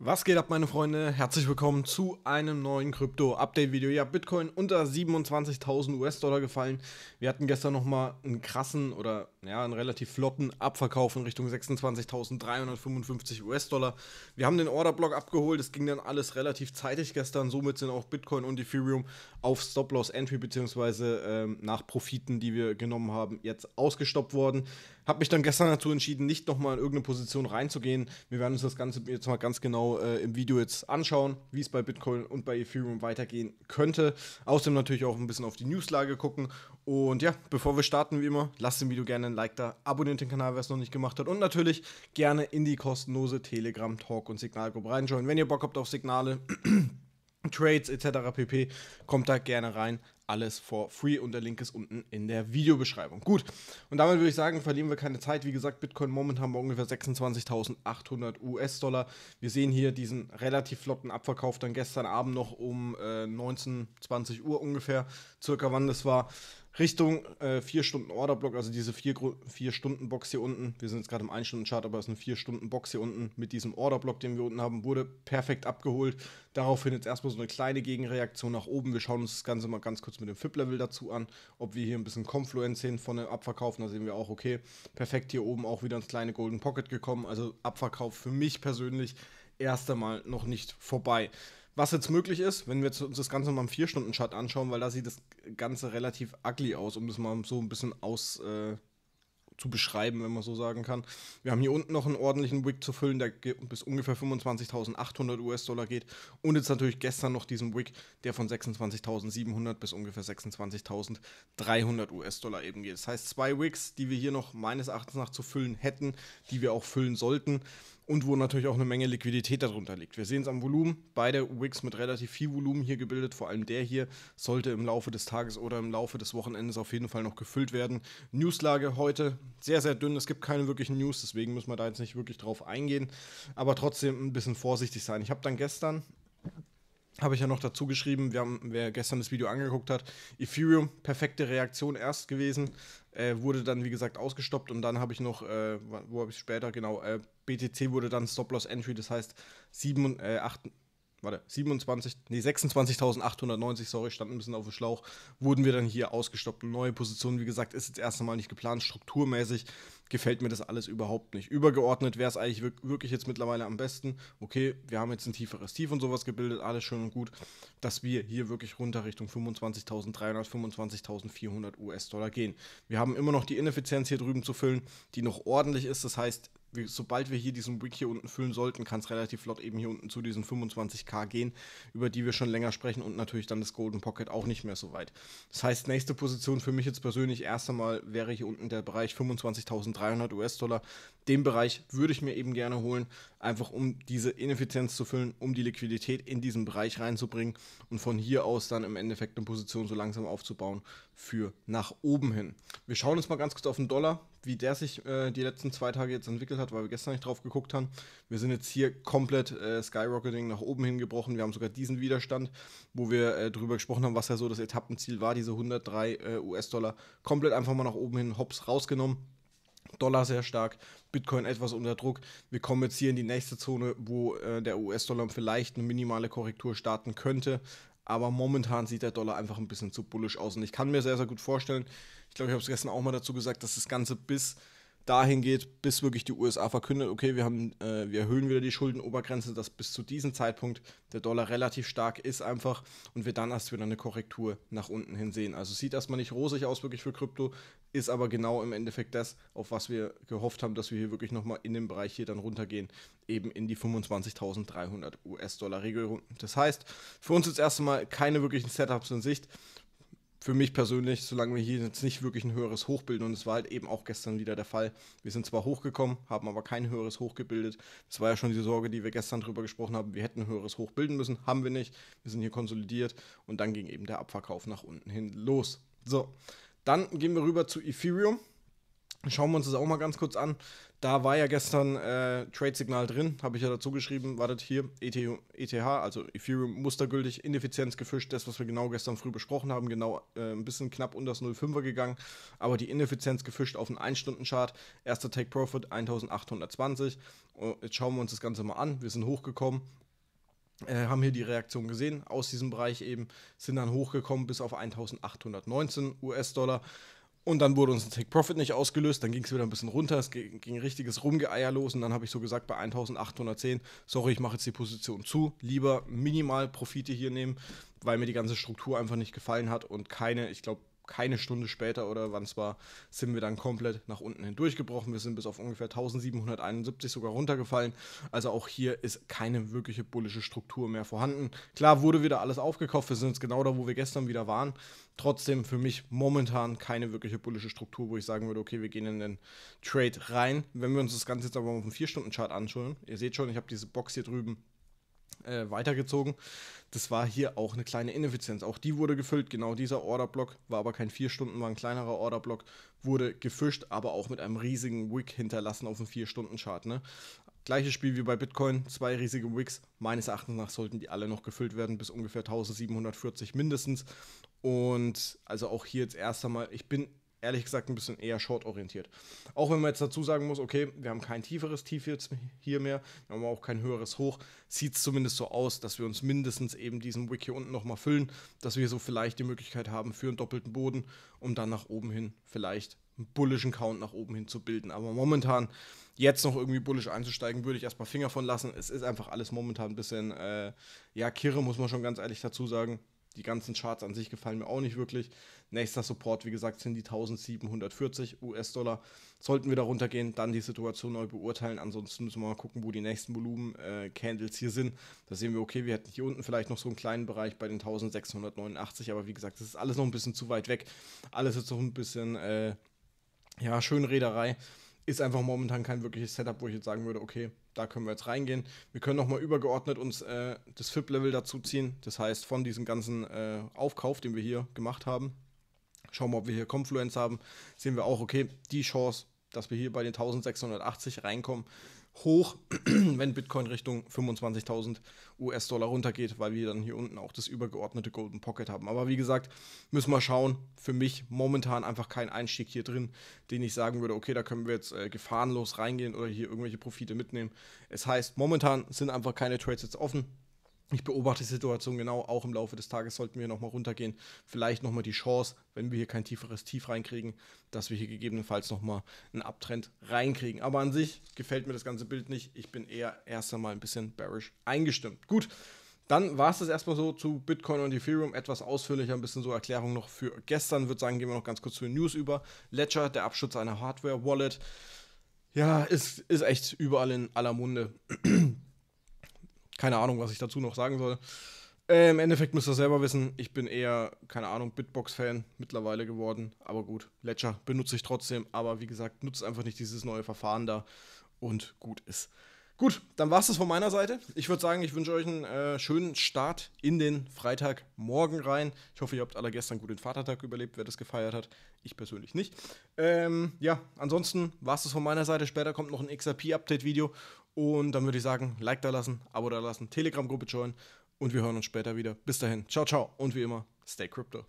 Was geht ab, meine Freunde? Herzlich willkommen zu einem neuen Krypto-Update-Video. Ja, Bitcoin unter 27.000 US-Dollar gefallen. Wir hatten gestern nochmal einen krassen oder ja, einen relativ flotten Abverkauf in Richtung 26.355 US-Dollar. Wir haben den Orderblock abgeholt, es ging dann alles relativ zeitig gestern. Somit sind auch Bitcoin und Ethereum auf Stop-Loss-Entry bzw. ähm, nach Profiten, die wir genommen haben, jetzt ausgestoppt worden. Habe mich dann gestern dazu entschieden, nicht nochmal in irgendeine Position reinzugehen. Wir werden uns das Ganze jetzt mal ganz genau äh, im Video jetzt anschauen, wie es bei Bitcoin und bei Ethereum weitergehen könnte. Außerdem natürlich auch ein bisschen auf die Newslage gucken. Und ja, bevor wir starten, wie immer, lasst dem Video gerne ein Like da, abonniert den Kanal, wer es noch nicht gemacht hat und natürlich gerne in die kostenlose Telegram Talk und Signalgruppe reinschauen. Wenn ihr Bock habt auf Signale, Trades etc. pp, kommt da gerne rein. Alles for free und der Link ist unten in der Videobeschreibung. Gut, und damit würde ich sagen, verlieren wir keine Zeit. Wie gesagt, Bitcoin momentan bei ungefähr 26.800 US-Dollar. Wir sehen hier diesen relativ flotten Abverkauf dann gestern Abend noch um äh, 19, 20 Uhr ungefähr, circa wann das war. Richtung 4-Stunden-Order-Block, äh, also diese 4-Stunden-Box hier unten. Wir sind jetzt gerade im 1-Stunden-Chart, aber es ist eine 4-Stunden-Box hier unten mit diesem Order-Block, den wir unten haben, wurde perfekt abgeholt. Daraufhin jetzt erstmal so eine kleine Gegenreaktion nach oben. Wir schauen uns das Ganze mal ganz kurz mit dem FIP-Level dazu an, ob wir hier ein bisschen Confluence sehen von dem Abverkauf. Da sehen wir auch, okay, perfekt hier oben auch wieder ins kleine Golden Pocket gekommen. Also Abverkauf für mich persönlich erst einmal noch nicht vorbei. Was jetzt möglich ist, wenn wir uns das Ganze mal im 4-Stunden-Shot anschauen, weil da sieht das Ganze relativ ugly aus, um das mal so ein bisschen aus äh, zu beschreiben, wenn man so sagen kann. Wir haben hier unten noch einen ordentlichen Wick zu füllen, der bis ungefähr 25.800 US-Dollar geht. Und jetzt natürlich gestern noch diesen Wick, der von 26.700 bis ungefähr 26.300 US-Dollar eben geht. Das heißt, zwei Wicks, die wir hier noch meines Erachtens nach zu füllen hätten, die wir auch füllen sollten und wo natürlich auch eine Menge Liquidität darunter liegt. Wir sehen es am Volumen. Beide Wicks mit relativ viel Volumen hier gebildet, vor allem der hier sollte im Laufe des Tages oder im Laufe des Wochenendes auf jeden Fall noch gefüllt werden. Newslage heute sehr, sehr dünn. Es gibt keine wirklichen News, deswegen müssen wir da jetzt nicht wirklich drauf eingehen, aber trotzdem ein bisschen vorsichtig sein. Ich habe dann gestern habe ich ja noch dazu geschrieben, wir haben, wer gestern das Video angeguckt hat, Ethereum, perfekte Reaktion erst gewesen, äh, wurde dann wie gesagt ausgestoppt und dann habe ich noch, äh, wo habe ich später, genau, äh, BTC wurde dann Stop-Loss-Entry, das heißt 7, äh, 8, warte, 27, nee, 26.890, sorry, stand ein bisschen auf dem Schlauch, wurden wir dann hier ausgestoppt. neue Position, wie gesagt, ist jetzt erst einmal nicht geplant, strukturmäßig gefällt mir das alles überhaupt nicht. Übergeordnet wäre es eigentlich wirklich jetzt mittlerweile am besten, okay, wir haben jetzt ein tieferes Tief und sowas gebildet, alles schön und gut, dass wir hier wirklich runter Richtung 25.300, 25.400 US-Dollar gehen. Wir haben immer noch die Ineffizienz hier drüben zu füllen, die noch ordentlich ist. Das heißt, wir, sobald wir hier diesen Wick hier unten füllen sollten, kann es relativ flott eben hier unten zu diesen 25k gehen, über die wir schon länger sprechen und natürlich dann das Golden Pocket auch nicht mehr so weit. Das heißt, nächste Position für mich jetzt persönlich erst einmal wäre hier unten der Bereich 25.300 US-Dollar den Bereich würde ich mir eben gerne holen, einfach um diese Ineffizienz zu füllen, um die Liquidität in diesen Bereich reinzubringen und von hier aus dann im Endeffekt eine Position so langsam aufzubauen für nach oben hin. Wir schauen uns mal ganz kurz auf den Dollar, wie der sich äh, die letzten zwei Tage jetzt entwickelt hat, weil wir gestern nicht drauf geguckt haben. Wir sind jetzt hier komplett äh, skyrocketing nach oben hingebrochen. Wir haben sogar diesen Widerstand, wo wir äh, drüber gesprochen haben, was ja so das Etappenziel war, diese 103 äh, US-Dollar, komplett einfach mal nach oben hin, hops rausgenommen Dollar sehr stark, Bitcoin etwas unter Druck. Wir kommen jetzt hier in die nächste Zone, wo äh, der US-Dollar vielleicht eine minimale Korrektur starten könnte. Aber momentan sieht der Dollar einfach ein bisschen zu bullisch aus. Und ich kann mir sehr, sehr gut vorstellen, ich glaube, ich habe es gestern auch mal dazu gesagt, dass das Ganze bis dahin geht, bis wirklich die USA verkündet, okay, wir, haben, äh, wir erhöhen wieder die Schuldenobergrenze, dass bis zu diesem Zeitpunkt der Dollar relativ stark ist einfach und wir dann erst wieder eine Korrektur nach unten hin sehen. Also sieht erstmal nicht rosig aus wirklich für Krypto, ist aber genau im Endeffekt das, auf was wir gehofft haben, dass wir hier wirklich nochmal in dem Bereich hier dann runtergehen, eben in die 25.300 US-Dollar-Regelung. Das heißt, für uns jetzt erstmal keine wirklichen Setups in Sicht für mich persönlich, solange wir hier jetzt nicht wirklich ein höheres Hoch bilden, und es war halt eben auch gestern wieder der Fall, wir sind zwar hochgekommen, haben aber kein höheres Hoch gebildet. Das war ja schon die Sorge, die wir gestern drüber gesprochen haben, wir hätten ein höheres Hoch bilden müssen, haben wir nicht. Wir sind hier konsolidiert und dann ging eben der Abverkauf nach unten hin los. So, dann gehen wir rüber zu Ethereum. Schauen wir uns das auch mal ganz kurz an. Da war ja gestern äh, Trade-Signal drin, habe ich ja dazu geschrieben. Wartet hier, ETH, e ETH, also Ethereum mustergültig, Ineffizienz gefischt, das, was wir genau gestern früh besprochen haben, genau äh, ein bisschen knapp unter das 0,5er gegangen, aber die Ineffizienz gefischt auf einen 1-Stunden-Chart. Erster Take-Profit 1820. Und jetzt schauen wir uns das Ganze mal an. Wir sind hochgekommen, äh, haben hier die Reaktion gesehen aus diesem Bereich eben, sind dann hochgekommen bis auf 1819 US-Dollar. Und dann wurde unser Take Profit nicht ausgelöst, dann ging es wieder ein bisschen runter, es ging, ging richtiges Rumgeeier los und dann habe ich so gesagt bei 1810, sorry, ich mache jetzt die Position zu, lieber minimal Profite hier nehmen, weil mir die ganze Struktur einfach nicht gefallen hat und keine, ich glaube, keine Stunde später oder wann es war, sind wir dann komplett nach unten hindurchgebrochen. Wir sind bis auf ungefähr 1771 sogar runtergefallen. Also auch hier ist keine wirkliche bullische Struktur mehr vorhanden. Klar wurde wieder alles aufgekauft. Wir sind jetzt genau da, wo wir gestern wieder waren. Trotzdem für mich momentan keine wirkliche bullische Struktur, wo ich sagen würde, okay, wir gehen in den Trade rein. Wenn wir uns das Ganze jetzt aber auf dem 4-Stunden-Chart anschauen, ihr seht schon, ich habe diese Box hier drüben äh, weitergezogen. Das war hier auch eine kleine Ineffizienz. Auch die wurde gefüllt. Genau dieser Orderblock war aber kein 4 Stunden, war ein kleinerer Orderblock, wurde gefischt, aber auch mit einem riesigen Wick hinterlassen auf dem 4 Stunden Chart. Ne? Gleiches Spiel wie bei Bitcoin, zwei riesige Wicks. Meines Erachtens nach sollten die alle noch gefüllt werden bis ungefähr 1740 mindestens. Und also auch hier jetzt erst einmal, ich bin ehrlich gesagt ein bisschen eher short-orientiert. Auch wenn man jetzt dazu sagen muss, okay, wir haben kein tieferes Tief jetzt hier mehr, wir haben auch kein höheres Hoch, sieht es zumindest so aus, dass wir uns mindestens eben diesen Wick hier unten nochmal füllen, dass wir so vielleicht die Möglichkeit haben für einen doppelten Boden, um dann nach oben hin vielleicht einen bullischen Count nach oben hin zu bilden. Aber momentan jetzt noch irgendwie bullisch einzusteigen, würde ich erstmal Finger von lassen. Es ist einfach alles momentan ein bisschen, äh, ja, Kirre, muss man schon ganz ehrlich dazu sagen. Die ganzen Charts an sich gefallen mir auch nicht wirklich. Nächster Support, wie gesagt, sind die 1740 US-Dollar. Sollten wir darunter gehen, dann die Situation neu beurteilen. Ansonsten müssen wir mal gucken, wo die nächsten Volumen-Candles äh, hier sind. Da sehen wir, okay, wir hätten hier unten vielleicht noch so einen kleinen Bereich bei den 1689, aber wie gesagt, das ist alles noch ein bisschen zu weit weg. Alles ist noch ein bisschen, äh, ja, Schönrederei. Ist einfach momentan kein wirkliches Setup, wo ich jetzt sagen würde, okay, da können wir jetzt reingehen. Wir können nochmal übergeordnet uns äh, das FIP-Level dazuziehen. Das heißt, von diesem ganzen äh, Aufkauf, den wir hier gemacht haben, schauen wir, ob wir hier Confluence haben, sehen wir auch, okay, die Chance, dass wir hier bei den 1680 reinkommen, hoch, wenn Bitcoin Richtung 25.000 US-Dollar runtergeht, weil wir dann hier unten auch das übergeordnete Golden Pocket haben. Aber wie gesagt, müssen wir schauen. Für mich momentan einfach kein Einstieg hier drin, den ich sagen würde, okay, da können wir jetzt äh, gefahrenlos reingehen oder hier irgendwelche Profite mitnehmen. Es heißt, momentan sind einfach keine Trades jetzt offen ich beobachte die Situation genau, auch im Laufe des Tages sollten wir nochmal runtergehen. Vielleicht nochmal die Chance, wenn wir hier kein tieferes Tief reinkriegen, dass wir hier gegebenenfalls nochmal einen Abtrend reinkriegen. Aber an sich gefällt mir das ganze Bild nicht. Ich bin eher erst einmal ein bisschen bearish eingestimmt. Gut, dann war es das erstmal so zu Bitcoin und Ethereum. Etwas ausführlicher, ein bisschen so Erklärung noch für gestern. Würde sagen, gehen wir noch ganz kurz zu den News über. Ledger, der Abschutz einer Hardware-Wallet. Ja, ist, ist echt überall in aller Munde. Keine Ahnung, was ich dazu noch sagen soll. Äh, Im Endeffekt müsst ihr selber wissen. Ich bin eher, keine Ahnung, Bitbox-Fan mittlerweile geworden. Aber gut, Ledger benutze ich trotzdem. Aber wie gesagt, nutzt einfach nicht dieses neue Verfahren da. Und gut ist. Gut, dann war es das von meiner Seite. Ich würde sagen, ich wünsche euch einen äh, schönen Start in den Freitagmorgen rein. Ich hoffe, ihr habt alle gestern gut den Vatertag überlebt, wer das gefeiert hat. Ich persönlich nicht. Ähm, ja, ansonsten war es das von meiner Seite. Später kommt noch ein XRP-Update-Video und dann würde ich sagen, Like da lassen, Abo da lassen, Telegram-Gruppe joinen und wir hören uns später wieder. Bis dahin, ciao, ciao und wie immer, stay crypto.